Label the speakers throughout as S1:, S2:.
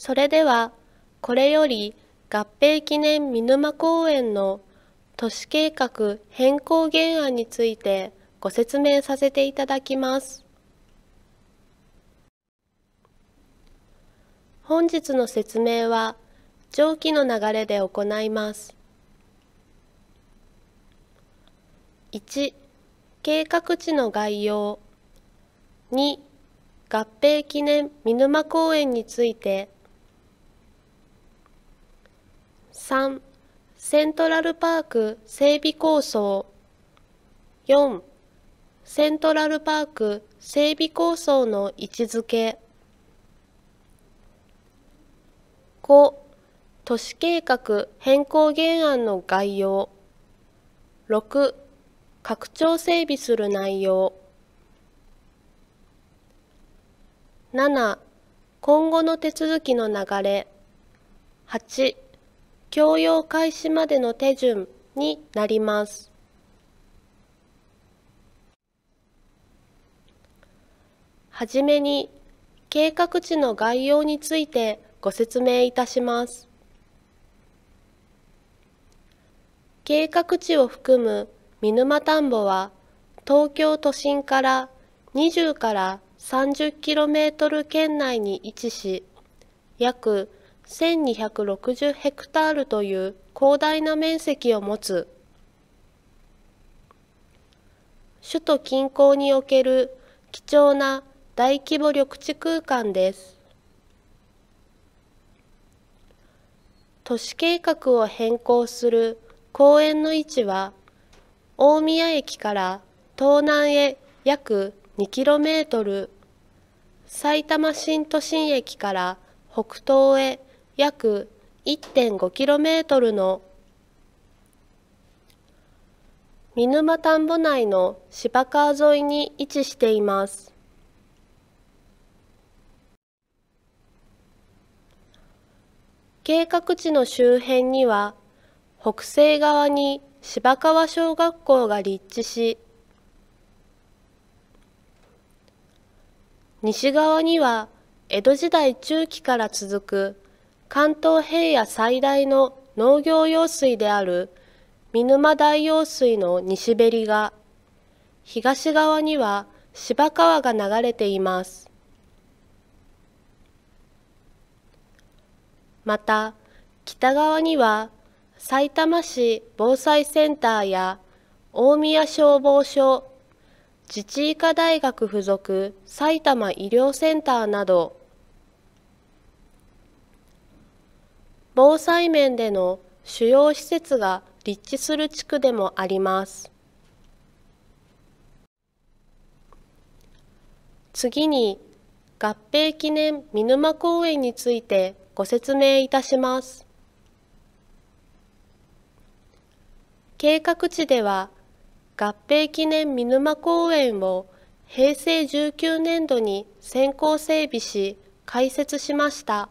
S1: それではこれより合併記念見沼公園の都市計画変更原案についてご説明させていただきます。本日の説明は上記の流れで行います。1計画地の概要2合併記念見沼公園について三、セントラルパーク整備構想四、セントラルパーク整備構想の位置づけ五、都市計画変更原案の概要六、拡張整備する内容7今後の手続きの流れ8供用開始までの手順になります。はじめに計画地の概要についてご説明いたします。計画地を含む見沼田んぼは東京都心から20から3 0トル圏内に位置し約1260ヘクタールという広大な面積を持つ首都近郊における貴重な大規模緑地空間です都市計画を変更する公園の位置は大宮駅から東南へ約 2km さいたま新都心駅から北東へ約 1.5km の見沼田んぼ内の芝川沿いに位置しています。計画地の周辺には北西側に芝川小学校が立地し西側には江戸時代中期から続く関東平野最大の農業用水である見沼大用水の西べりが東側には芝川が流れていますまた北側には埼玉市防災センターや大宮消防署自治医科大学附属埼玉医療センターなど防災面での主要施設が立地する地区でもあります。次に合併記念見沼公園についてご説明いたします。計画地では合併記念見沼公園を平成19年度に先行整備し開設しました。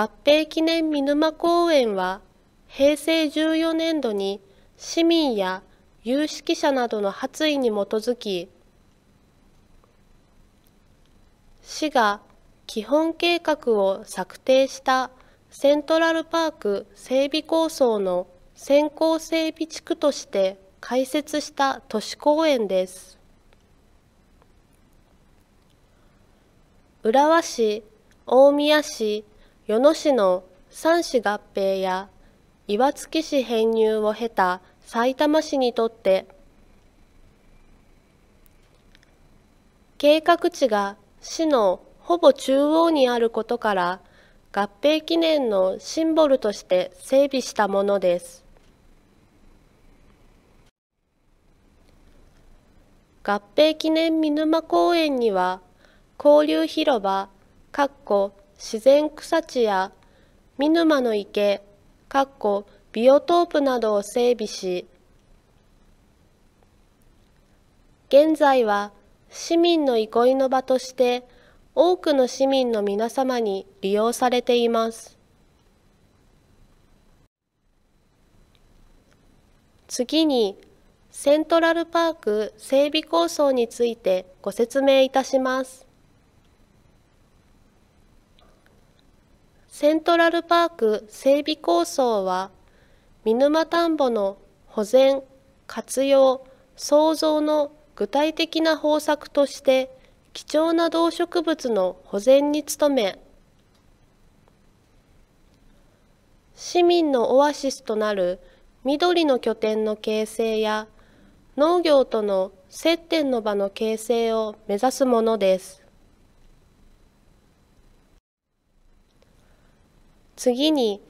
S1: 合併記念見沼公園は平成14年度に市民や有識者などの発意に基づき市が基本計画を策定したセントラルパーク整備構想の先行整備地区として開設した都市公園です。浦和市、大宮市、与野市の三市合併や岩槻市編入を経たさいたま市にとって計画地が市のほぼ中央にあることから合併記念のシンボルとして整備したものです。合併記念見沼公園には交流広場自然草地や見沼の池かっこビオトープなどを整備し現在は市民の憩いの場として多くの市民の皆様に利用されています次にセントラルパーク整備構想についてご説明いたしますセントラルパーク整備構想は、見沼田んぼの保全、活用、創造の具体的な方策として、貴重な動植物の保全に努め、市民のオアシスとなる緑の拠点の形成や農業との接点の場の形成を目指すものです。次に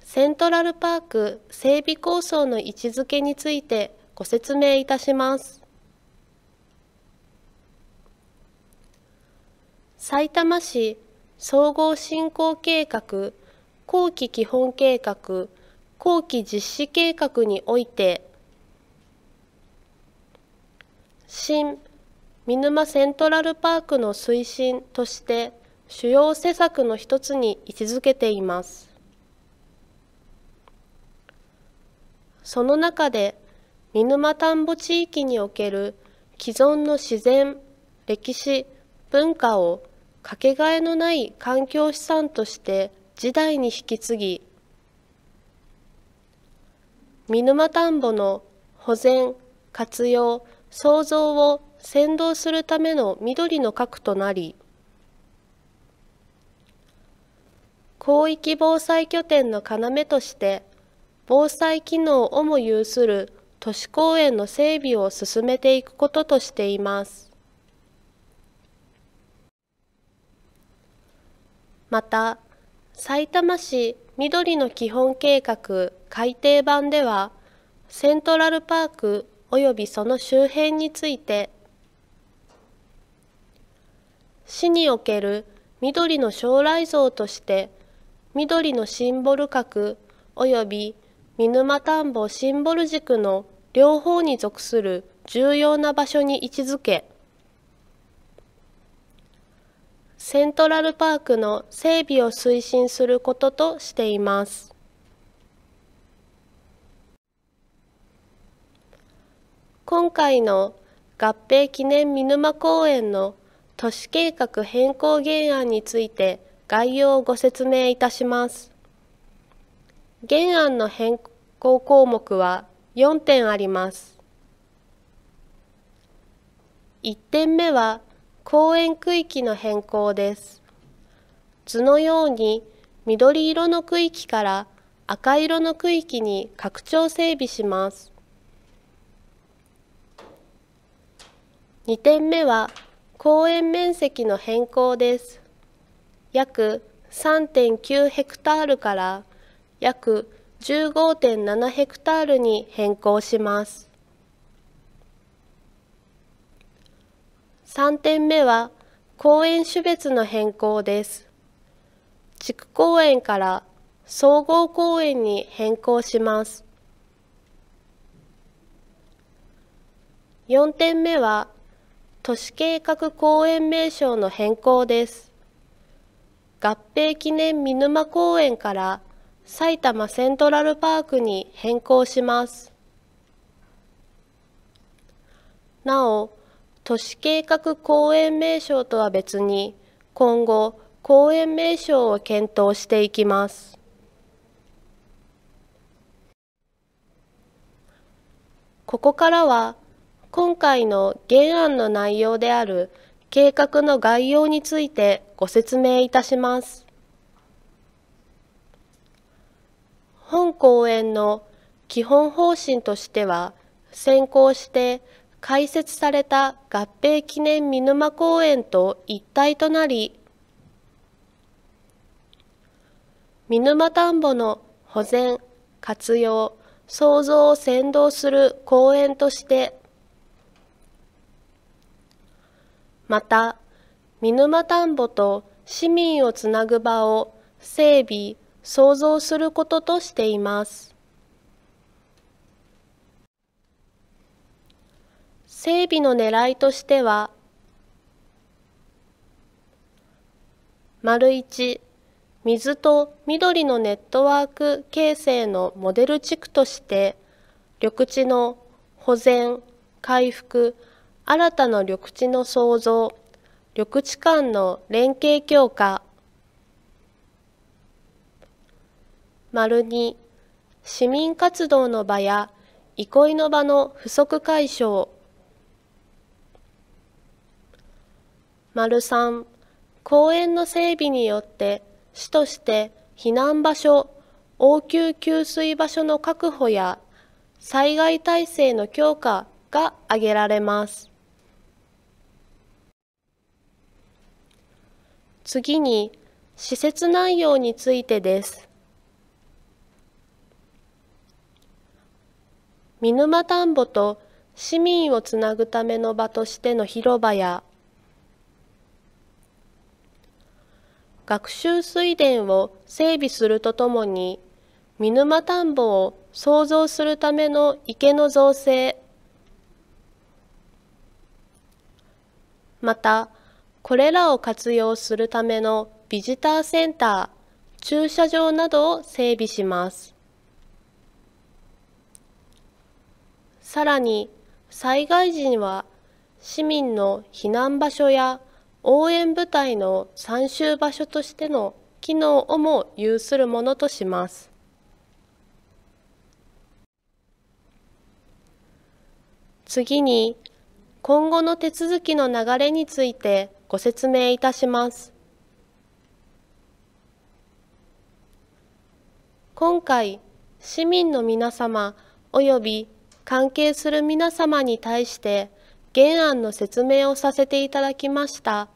S1: セントラルパーク整備構想の位置づけについてご説明いたします。さいたま市総合振興計画後期基本計画後期実施計画において新見沼セントラルパークの推進として主要施策の一つに位置づけています。その中で見沼田んぼ地域における既存の自然、歴史、文化をかけがえのない環境資産として時代に引き継ぎ、見沼田んぼの保全、活用、創造を先導するための緑の核となり、広域防災拠点の要として防災機能をも有する都市公園の整備を進めていくこととしています。また、さいたま市緑の基本計画改定版では、セントラルパーク及びその周辺について、市における緑の将来像として緑のシンボル角及び見沼田んぼシンボル軸の両方に属する重要な場所に位置づけセントラルパークの整備を推進することとしています今回の合併記念見沼公園の都市計画変更原案について概要をご説明いたします。原案の変更項目は4点あります。1点目は公園区域の変更です。図のように緑色の区域から赤色の区域に拡張整備します。2点目は公園面積の変更です。約3.9ヘクタールから約15.7ヘクタールに変更します。3点目は公園種別の変更です。地区公園から総合公園に変更します。4点目は都市計画公園名称の変更です。合併記念見沼公園から埼玉セントラルパークに変更します。なお、都市計画公園名称とは別に、今後、公園名称を検討していきます。ここからは、今回の原案の内容である計画の概要についてご説明いたします。本講演の基本方針としては、先行して開設された合併記念見沼公園と一体となり、見沼田んぼの保全、活用、創造を先導する公園としてまた見沼田んぼと市民をつなぐ場を整備創造することとしています整備の狙いとしては丸1水と緑のネットワーク形成のモデル地区として緑地の保全回復新たな緑地の創造緑地間の連携強化丸2市民活動の場や憩いの場の不足解消丸3公園の整備によって市として避難場所応急給水場所の確保や災害体制の強化が挙げられます。次に施設内容についてです見沼田んぼと市民をつなぐための場としての広場や学習水田を整備するとともに見沼田んぼを創造するための池の造成またこれらを活用するためのビジターセンター、駐車場などを整備します。さらに、災害時には市民の避難場所や応援部隊の参集場所としての機能をも有するものとします。次に、今後の手続きの流れについてご説明いたします。今回、市民の皆様及び関係する皆様に対して原案の説明をさせていただきました。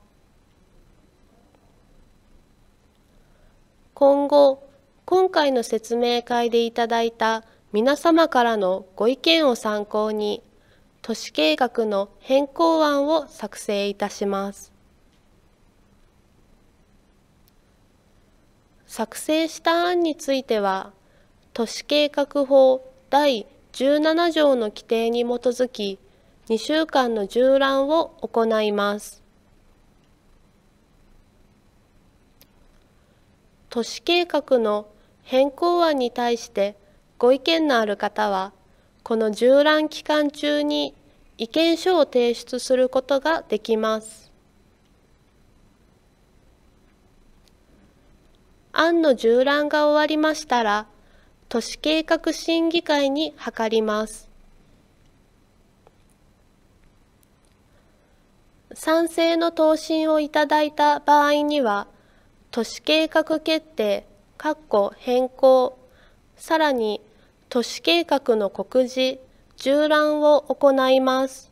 S1: 今後、今回の説明会でいただいた皆様からのご意見を参考に、都市計画の変更案を作成いたします。作成した案については都市計画法第17条の規定に基づき2週間の縦覧を行います都市計画の変更案に対してご意見のある方はこの縦覧期間中に意見書を提出することができます。案の縦覧が終わりましたら、都市計画審議会に諮ります。賛成の答申をいただいた場合には、都市計画決定、変更、さらに都市計画の告示、縦覧を行います。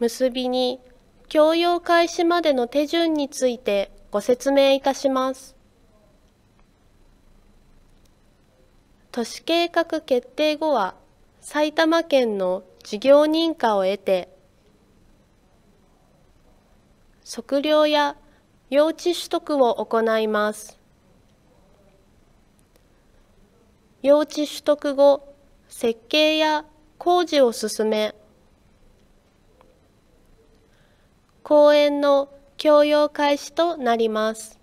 S1: 結びに供用開始までの手順についてご説明いたします。都市計画決定後は埼玉県の事業認可を得て測量や用地取得を行います用地取得後設計や工事を進め講演の教養開始となります。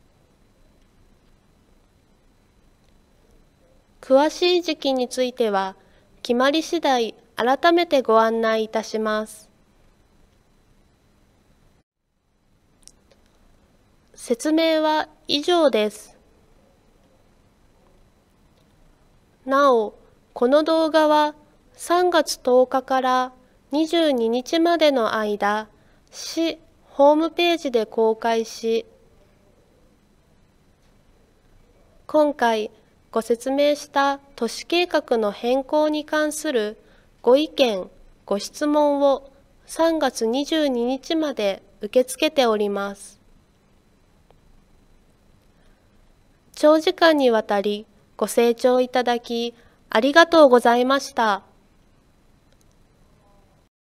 S1: 詳しい時期については、決まり次第改めてご案内いたします。説明は以上です。なお、この動画は3月10日から22日までの間、市ホームページで公開し、今回ご説明した都市計画の変更に関するご意見、ご質問を3月22日まで受け付けております。長時間にわたりご清聴いただきありがとうございました。